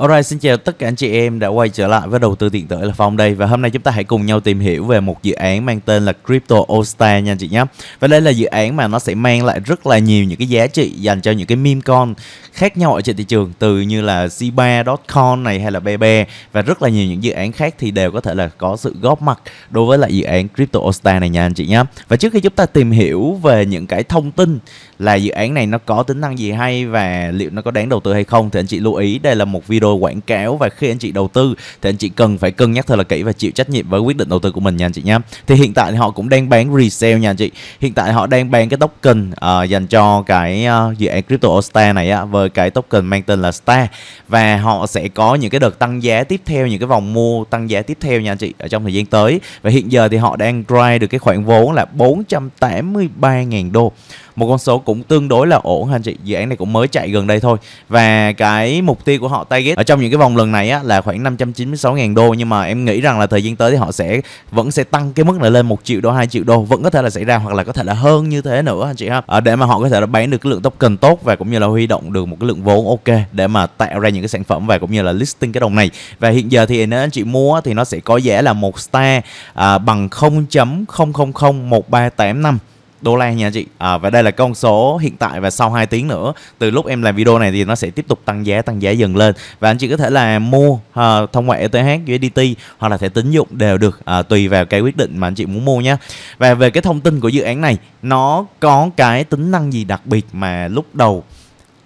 Alright, xin chào tất cả anh chị em đã quay trở lại với đầu tư tiện tệ là Phong đây và hôm nay chúng ta hãy cùng nhau tìm hiểu về một dự án mang tên là Crypto all nha anh chị nhé. Và đây là dự án mà nó sẽ mang lại rất là nhiều những cái giá trị dành cho những cái meme con khác nhau ở trên thị trường từ như là Shiba, Dogecoin này hay là BB và rất là nhiều những dự án khác thì đều có thể là có sự góp mặt đối với lại dự án Crypto all này nha anh chị nhé. Và trước khi chúng ta tìm hiểu về những cái thông tin là dự án này nó có tính năng gì hay và liệu nó có đáng đầu tư hay không thì anh chị lưu ý đây là một video quảng cáo và khi anh chị đầu tư thì anh chị cần phải cân nhắc thật là kỹ và chịu trách nhiệm với quyết định đầu tư của mình nha anh chị nhé thì hiện tại thì họ cũng đang bán resale nha anh chị hiện tại họ đang bán cái token uh, dành cho cái uh, dự án crypto star này á với cái token mang tên là star và họ sẽ có những cái đợt tăng giá tiếp theo những cái vòng mua tăng giá tiếp theo nha anh chị ở trong thời gian tới và hiện giờ thì họ đang drive được cái khoản vốn là 483.000 đô một con số cũng tương đối là ổn anh chị dự án này cũng mới chạy gần đây thôi và cái mục tiêu của họ target ở trong những cái vòng lần này á, là khoảng 596.000 đô nhưng mà em nghĩ rằng là thời gian tới thì họ sẽ vẫn sẽ tăng cái mức này lên một triệu đô hai triệu đô vẫn có thể là xảy ra hoặc là có thể là hơn như thế nữa anh chị ha à, để mà họ có thể là bán được cái lượng token tốt và cũng như là huy động được một cái lượng vốn ok để mà tạo ra những cái sản phẩm và cũng như là listing cái đồng này và hiện giờ thì nếu anh chị mua thì nó sẽ có giá là một star à, bằng 0.000138 năm đô la nha chị à, và đây là con số hiện tại và sau 2 tiếng nữa từ lúc em làm video này thì nó sẽ tiếp tục tăng giá tăng giá dần lên và anh chị có thể là mua à, thông qua ETH USDT hoặc là thẻ tín dụng đều được à, tùy vào cái quyết định mà anh chị muốn mua nhé và về cái thông tin của dự án này nó có cái tính năng gì đặc biệt mà lúc đầu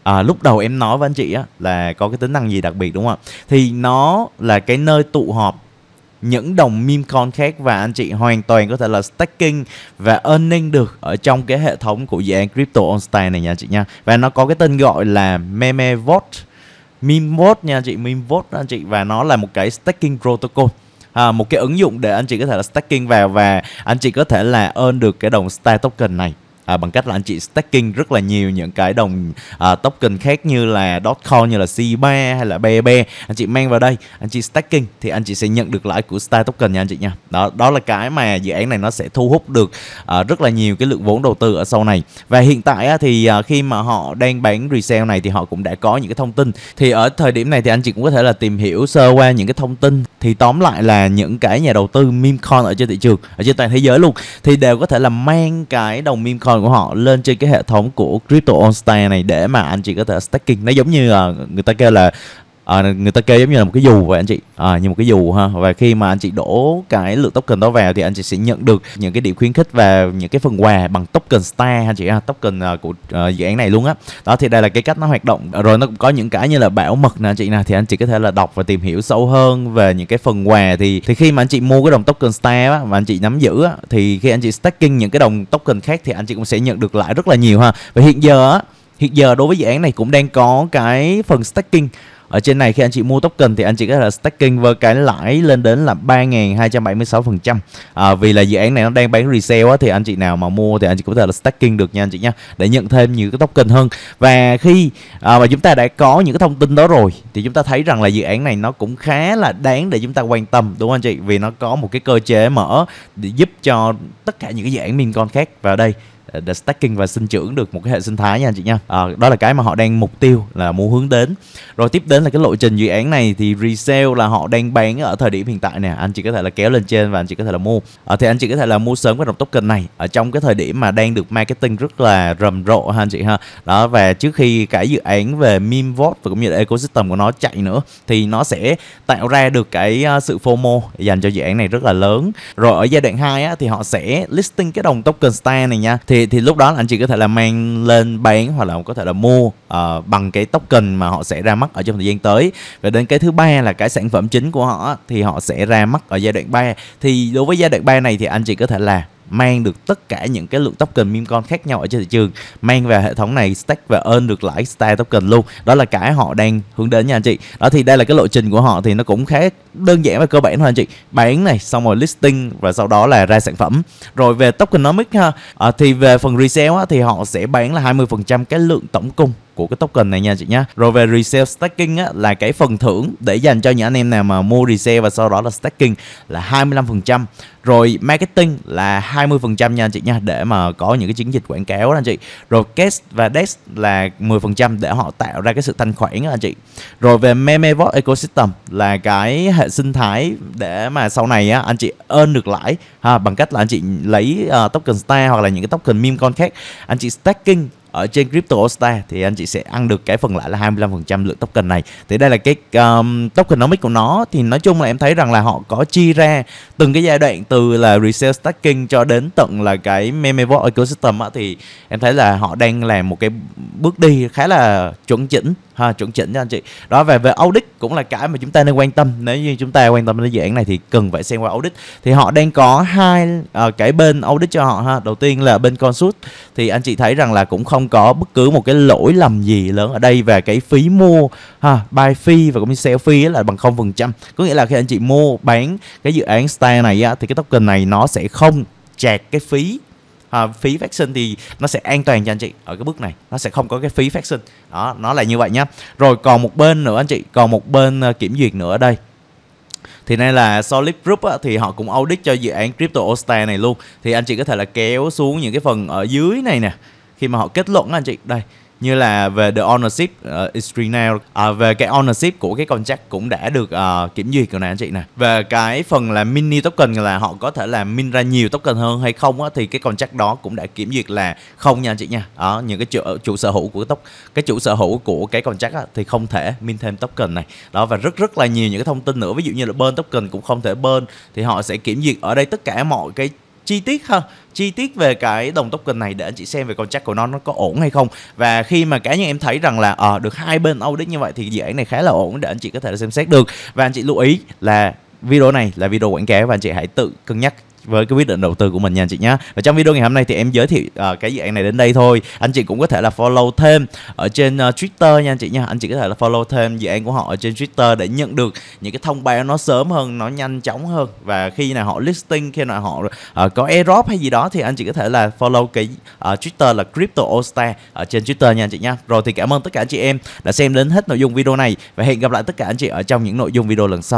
à, lúc đầu em nói với anh chị á là có cái tính năng gì đặc biệt đúng không ạ thì nó là cái nơi tụ họp những đồng meme coin khác và anh chị hoàn toàn có thể là stacking và earning được ở trong cái hệ thống của dự án crypto onstar này nha anh chị nha và nó có cái tên gọi là meme vote meme vote nha anh chị meme vote anh chị và nó là một cái stacking protocol à, một cái ứng dụng để anh chị có thể là stacking vào và anh chị có thể là earn được cái đồng star token này à, bằng cách là anh chị stacking rất là nhiều những cái đồng à, token khác như là Dogecoin như là C3 hay là BB anh chị mang vào đây anh chị stacking thì anh chị sẽ nhận được lãi của Star token nha anh chị nha đó đó là cái mà dự án này nó sẽ thu hút được à, rất là nhiều cái lượng vốn đầu tư ở sau này và hiện tại á, thì à, khi mà họ đang bán resale này thì họ cũng đã có những cái thông tin thì ở thời điểm này thì anh chị cũng có thể là tìm hiểu sơ qua những cái thông tin thì tóm lại là những cái nhà đầu tư meme coin ở trên thị trường ở trên toàn thế giới luôn thì đều có thể là mang cái đồng meme coin của họ lên trên cái hệ thống của crypto on star này để mà anh chị có thể staking nó giống như là ờ, người ta kêu là à, người ta kê giống như là một cái dù vậy anh chị à, như một cái dù ha và khi mà anh chị đổ cái lượng token đó vào thì anh chị sẽ nhận được những cái điểm khuyến khích và những cái phần quà bằng token star anh chị ha token uh, của uh, dự án này luôn á đó thì đây là cái cách nó hoạt động rồi nó cũng có những cái như là bảo mật nè anh chị nè thì anh chị có thể là đọc và tìm hiểu sâu hơn về những cái phần quà thì thì khi mà anh chị mua cái đồng token star á, mà anh chị nắm giữ á, thì khi anh chị stacking những cái đồng token khác thì anh chị cũng sẽ nhận được lại rất là nhiều ha và hiện giờ á, hiện giờ đối với dự án này cũng đang có cái phần stacking ở trên này khi anh chị mua token thì anh chị có thể stacking với cái lãi lên đến là 3.276% à, vì là dự án này nó đang bán resale á, thì anh chị nào mà mua thì anh chị có thể là stacking được nha anh chị nha để nhận thêm nhiều cái token hơn và khi à, mà chúng ta đã có những cái thông tin đó rồi thì chúng ta thấy rằng là dự án này nó cũng khá là đáng để chúng ta quan tâm đúng không anh chị vì nó có một cái cơ chế mở để giúp cho tất cả những cái dự án min con khác vào đây để stacking và sinh trưởng được một cái hệ sinh thái nha anh chị nha à, đó là cái mà họ đang mục tiêu là muốn hướng đến rồi tiếp đến là cái lộ trình dự án này thì resale là họ đang bán ở thời điểm hiện tại nè anh chị có thể là kéo lên trên và anh chị có thể là mua à, thì anh chị có thể là mua sớm cái đồng token này ở trong cái thời điểm mà đang được marketing rất là rầm rộ ha anh chị ha đó và trước khi cái dự án về meme vote và cũng như là ecosystem của nó chạy nữa thì nó sẽ tạo ra được cái à, sự FOMO dành cho dự án này rất là lớn rồi ở giai đoạn 2 á, thì họ sẽ listing cái đồng token star này nha thì thì lúc đó là anh chị có thể là mang lên bán hoặc là có thể là mua uh, bằng cái token mà họ sẽ ra mắt ở trong thời gian tới và đến cái thứ ba là cái sản phẩm chính của họ thì họ sẽ ra mắt ở giai đoạn 3 thì đối với giai đoạn 3 này thì anh chị có thể là mang được tất cả những cái lượng token meme coin khác nhau ở trên thị trường mang vào hệ thống này stack và earn được lãi style token luôn đó là cái họ đang hướng đến nha anh chị đó thì đây là cái lộ trình của họ thì nó cũng khá đơn giản và cơ bản thôi anh chị bán này xong rồi listing và sau đó là ra sản phẩm rồi về tokenomics ha à, thì về phần resale á, thì họ sẽ bán là 20% cái lượng tổng cung của cái token này nha chị nhá. rồi về resale stacking á, là cái phần thưởng để dành cho những anh em nào mà mua resale và sau đó là stacking là 25% rồi marketing là 20% nha anh chị nhá để mà có những cái chiến dịch quảng cáo đó anh chị rồi cash và dex là 10% để họ tạo ra cái sự thanh khoản đó anh chị rồi về memebot ecosystem là cái hệ sinh thái để mà sau này á, anh chị earn được lãi ha, bằng cách là anh chị lấy uh, token star hoặc là những cái token meme con khác anh chị stacking ở trên crypto star thì anh chị sẽ ăn được cái phần lãi là 25% lượng token này thì đây là cái um, tokenomics của nó thì nói chung là em thấy rằng là họ có chia ra từng cái giai đoạn từ là resale stacking cho đến tận là cái memevault ecosystem á, thì em thấy là họ đang làm một cái bước đi khá là chuẩn chỉnh ha chuẩn chỉnh cho anh chị đó về về audit cũng là cái mà chúng ta nên quan tâm nếu như chúng ta quan tâm đến dự án này thì cần phải xem qua audit thì họ đang có hai uh, cái bên audit cho họ ha đầu tiên là bên consult thì anh chị thấy rằng là cũng không không có bất cứ một cái lỗi lầm gì lớn ở đây về cái phí mua ha buy fee và cũng như sell fee là bằng không phần trăm có nghĩa là khi anh chị mua bán cái dự án style này á, thì cái token này nó sẽ không chẹt cái phí à, phí phát sinh thì nó sẽ an toàn cho anh chị ở cái bước này nó sẽ không có cái phí phát sinh đó nó là như vậy nhá rồi còn một bên nữa anh chị còn một bên ờ, kiểm duyệt nữa ở đây thì nay là Solid Group á, thì họ cũng audit cho dự án Crypto All Star này luôn thì anh chị có thể là kéo xuống những cái phần ở dưới này nè khi mà họ kết luận anh chị đây như là về the ownership uh, is now à, về cái ownership của cái contract cũng đã được uh, kiểm duyệt rồi nè anh chị nè về cái phần là mini token là họ có thể là min ra nhiều token hơn hay không á, thì cái contract đó cũng đã kiểm duyệt là không nha anh chị nha đó những cái chủ, ờ, chủ sở hữu của tốc cái chủ sở hữu của cái contract á, thì không thể min thêm token này đó và rất rất là nhiều những cái thông tin nữa ví dụ như là bên token cũng không thể bên thì họ sẽ kiểm duyệt ở đây tất cả mọi cái chi tiết hơn chi tiết về cái đồng token này để anh chị xem về con chắc của nó nó có ổn hay không và khi mà cá nhân em thấy rằng là ở ờ, à, được hai bên audit như vậy thì dự án này khá là ổn để anh chị có thể xem xét được và anh chị lưu ý là video này là video quảng cáo và anh chị hãy tự cân nhắc với cái quyết định đầu tư của mình nha anh chị nhé và trong video ngày hôm nay thì em giới thiệu uh, cái dự án này đến đây thôi anh chị cũng có thể là follow thêm ở trên uh, twitter nha anh chị nha anh chị có thể là follow thêm dự án của họ ở trên twitter để nhận được những cái thông báo nó sớm hơn nó nhanh chóng hơn và khi nào họ listing khi nào họ uh, có airdrop hay gì đó thì anh chị có thể là follow cái uh, twitter là crypto Allstar ở trên twitter nha anh chị nha rồi thì cảm ơn tất cả anh chị em đã xem đến hết nội dung video này và hẹn gặp lại tất cả anh chị ở trong những nội dung video lần sau